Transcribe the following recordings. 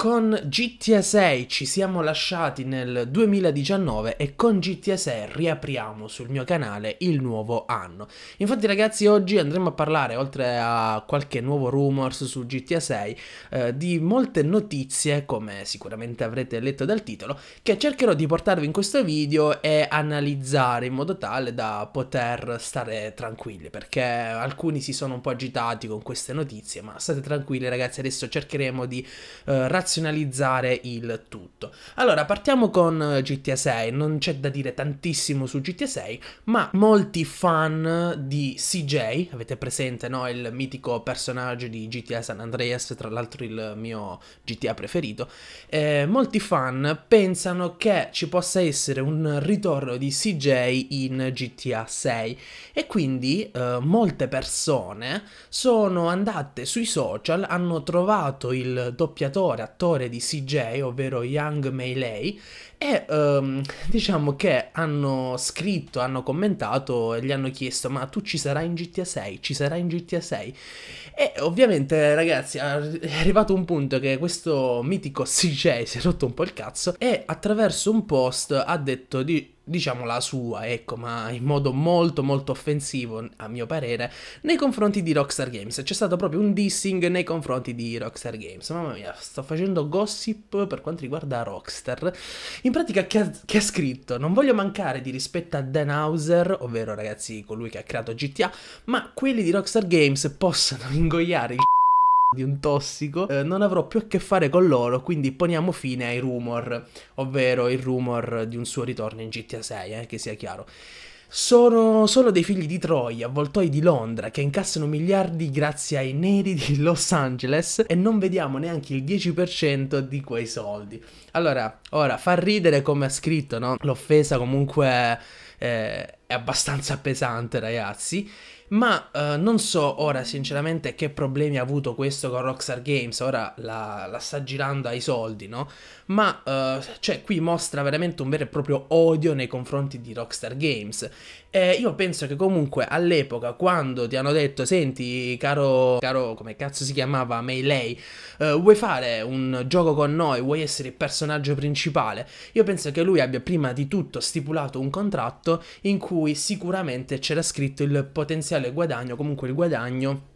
Con GTA 6 ci siamo lasciati nel 2019 e con GTA 6 riapriamo sul mio canale il nuovo anno. Infatti ragazzi oggi andremo a parlare, oltre a qualche nuovo rumors su GTA 6, eh, di molte notizie, come sicuramente avrete letto dal titolo, che cercherò di portarvi in questo video e analizzare in modo tale da poter stare tranquilli, perché alcuni si sono un po' agitati con queste notizie, ma state tranquilli ragazzi, adesso cercheremo di eh, razionalizzare razionalizzare il tutto. Allora, partiamo con eh, GTA 6, non c'è da dire tantissimo su GTA 6, ma molti fan di CJ, avete presente, no? Il mitico personaggio di GTA San Andreas, tra l'altro il mio GTA preferito, eh, molti fan pensano che ci possa essere un ritorno di CJ in GTA 6 e quindi eh, molte persone sono andate sui social, hanno trovato il doppiatore attore di CJ, ovvero Young Mei e um, diciamo che hanno scritto, hanno commentato e gli hanno chiesto ma tu ci sarai in GTA 6? Ci sarai in GTA 6? E ovviamente ragazzi è arrivato un punto che questo mitico CJ si è rotto un po' il cazzo e attraverso un post ha detto di diciamo la sua, ecco, ma in modo molto molto offensivo, a mio parere, nei confronti di Rockstar Games. C'è stato proprio un dissing nei confronti di Rockstar Games. Mamma mia, sto facendo gossip per quanto riguarda Rockstar. In pratica che ha, che ha scritto? Non voglio mancare di rispetto a Dan Hauser, ovvero ragazzi colui che ha creato GTA, ma quelli di Rockstar Games possono ingoiare il di un tossico, eh, non avrò più a che fare con loro, quindi poniamo fine ai rumor, ovvero il rumor di un suo ritorno in GTA 6, eh, che sia chiaro. Sono solo dei figli di Troia, avvoltoi di Londra, che incassano miliardi grazie ai neri di Los Angeles e non vediamo neanche il 10% di quei soldi. Allora, ora, fa ridere come ha scritto, no? L'offesa comunque eh, è abbastanza pesante, ragazzi ma uh, non so ora sinceramente che problemi ha avuto questo con Rockstar Games, ora la, la sta girando ai soldi, no? Ma uh, cioè qui mostra veramente un vero e proprio odio nei confronti di Rockstar Games. E io penso che comunque all'epoca quando ti hanno detto "Senti, caro caro come cazzo si chiamava Melee, uh, vuoi fare un gioco con noi, vuoi essere il personaggio principale?" Io penso che lui abbia prima di tutto stipulato un contratto in cui sicuramente c'era scritto il potenziale tutela guadagno, comunque il guadagno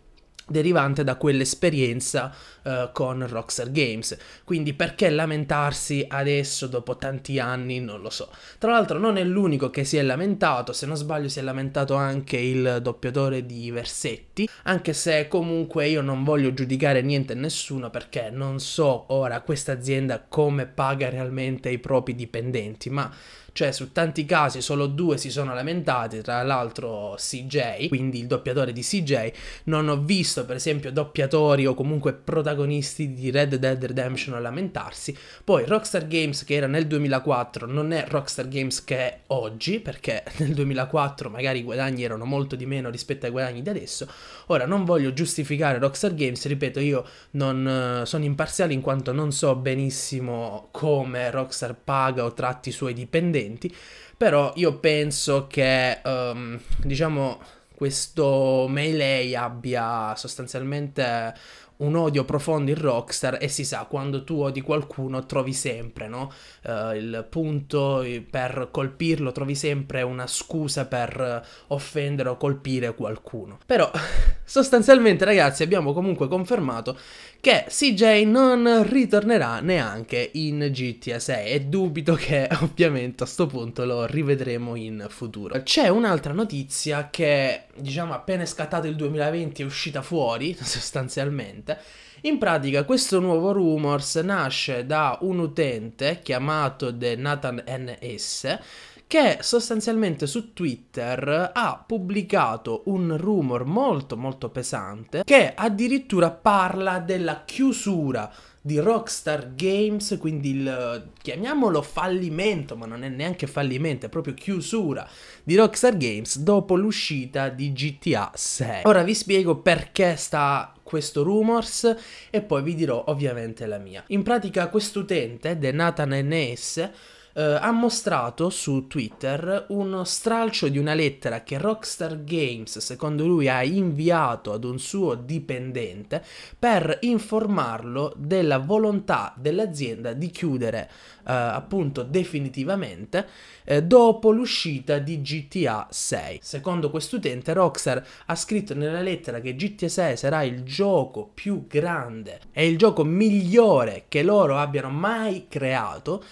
derivante da quell'esperienza uh, con Rockstar Games. Quindi perché lamentarsi adesso dopo tanti anni non lo so. Tra l'altro non è l'unico che si è lamentato, se non sbaglio si è lamentato anche il doppiatore di Versetti, anche se comunque io non voglio giudicare niente e nessuno perché non so ora questa azienda come paga realmente i propri dipendenti, ma cioè su tanti casi solo due si sono lamentati, tra l'altro CJ, quindi il doppiatore di CJ, non ho visto per esempio doppiatori o comunque protagonisti di Red Dead Redemption a lamentarsi, poi Rockstar Games che era nel 2004 non è Rockstar Games che è oggi, perché nel 2004 magari i guadagni erano molto di meno rispetto ai guadagni di adesso, ora non voglio giustificare Rockstar Games, ripeto io non eh, sono imparziale in quanto non so benissimo come Rockstar paga o tratti i suoi dipendenti, 2020, però io penso che, um, diciamo, questo Melee abbia sostanzialmente un odio profondo in Rockstar e si sa, quando tu odi qualcuno trovi sempre no? uh, il punto eh, per colpirlo, trovi sempre una scusa per eh, offendere o colpire qualcuno. Però sostanzialmente ragazzi abbiamo comunque confermato che CJ non ritornerà neanche in GTA 6 e dubito che ovviamente a sto punto lo rivedremo in futuro. C'è un'altra notizia che diciamo appena è scattato il 2020 è uscita fuori sostanzialmente in pratica questo nuovo rumors nasce da un utente chiamato The Nathan NS che sostanzialmente su Twitter ha pubblicato un rumor molto molto pesante che addirittura parla della chiusura di Rockstar Games, quindi il chiamiamolo fallimento, ma non è neanche fallimento, è proprio chiusura di Rockstar Games dopo l'uscita di GTA 6. Ora vi spiego perché sta questo rumors e poi vi dirò ovviamente la mia. In pratica quest'utente, The Nathan NS, eh, ha mostrato su Twitter uno stralcio di una lettera che Rockstar Games, secondo lui, ha inviato ad un suo dipendente per informarlo della volontà dell'azienda di chiudere eh, appunto definitivamente eh, dopo l'uscita di GTA 6. Secondo quest'utente, Rockstar ha scritto nella lettera che GTA 6 sarà il gioco più grande e il gioco migliore che loro abbiano mai creato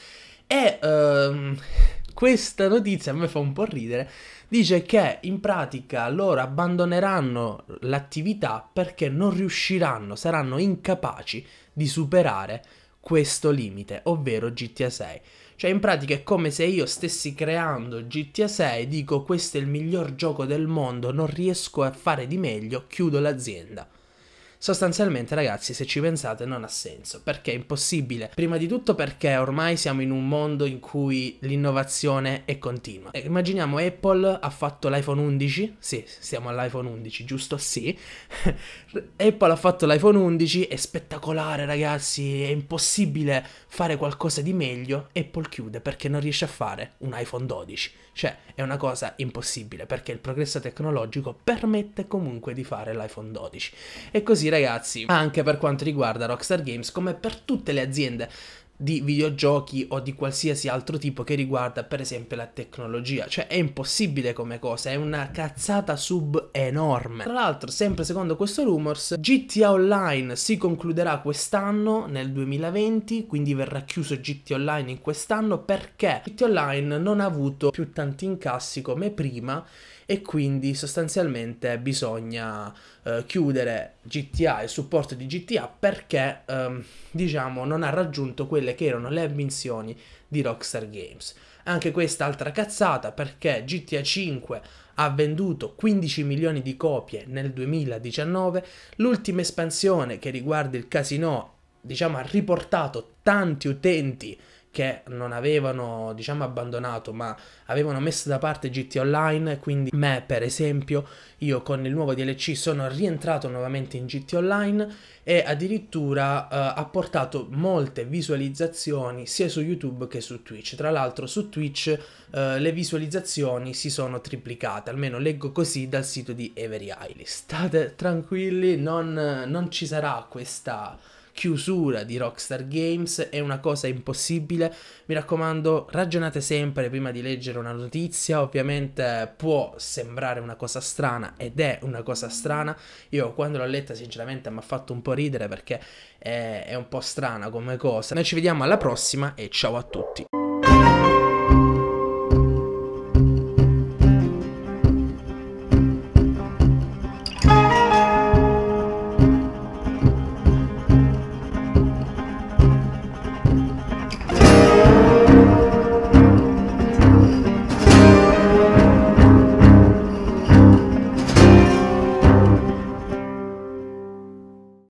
e uh, questa notizia a me fa un po' ridere. Dice che in pratica loro abbandoneranno l'attività perché non riusciranno, saranno incapaci di superare questo limite, ovvero GTA 6. Cioè in pratica è come se io stessi creando GTA 6, dico questo è il miglior gioco del mondo, non riesco a fare di meglio, chiudo l'azienda. Sostanzialmente ragazzi se ci pensate non ha senso, perché è impossibile. Prima di tutto perché ormai siamo in un mondo in cui l'innovazione è continua. E eh, immaginiamo Apple ha fatto l'iPhone 11, sì siamo all'iPhone 11 giusto? Sì. Apple ha fatto l'iPhone 11, è spettacolare ragazzi, è impossibile fare qualcosa di meglio. Apple chiude perché non riesce a fare un iPhone 12. Cioè, è una cosa impossibile perché il progresso tecnologico permette comunque di fare l'iPhone 12. E così, ragazzi, anche per quanto riguarda Rockstar Games, come per tutte le aziende di videogiochi o di qualsiasi altro tipo che riguarda per esempio la tecnologia. Cioè è impossibile come cosa, è una cazzata sub enorme. Tra l'altro, sempre secondo questo rumors, GTA Online si concluderà quest'anno, nel 2020, quindi verrà chiuso GTA Online in quest'anno perché GTA Online non ha avuto più tanti incassi come prima e quindi sostanzialmente bisogna eh, chiudere GTA, il supporto di GTA perché ehm, diciamo non ha raggiunto quelle che erano le ambizioni di Rockstar Games. Anche questa altra cazzata perché GTA 5 ha venduto 15 milioni di copie nel 2019, l'ultima espansione che riguarda il casino diciamo ha riportato tanti utenti che non avevano, diciamo, abbandonato, ma avevano messo da parte GT Online, quindi me, per esempio, io con il nuovo DLC sono rientrato nuovamente in GT Online e addirittura eh, ha portato molte visualizzazioni sia su YouTube che su Twitch. Tra l'altro su Twitch eh, le visualizzazioni si sono triplicate, almeno leggo così dal sito di Every Eiley. State tranquilli, non, non ci sarà questa chiusura di Rockstar Games è una cosa impossibile. Mi raccomando, ragionate sempre prima di leggere una notizia. Ovviamente può sembrare una cosa strana ed è una cosa strana. Io quando l'ho letta sinceramente mi ha fatto un po' ridere perché è, è un po' strana come cosa. Noi ci vediamo alla prossima e ciao a tutti.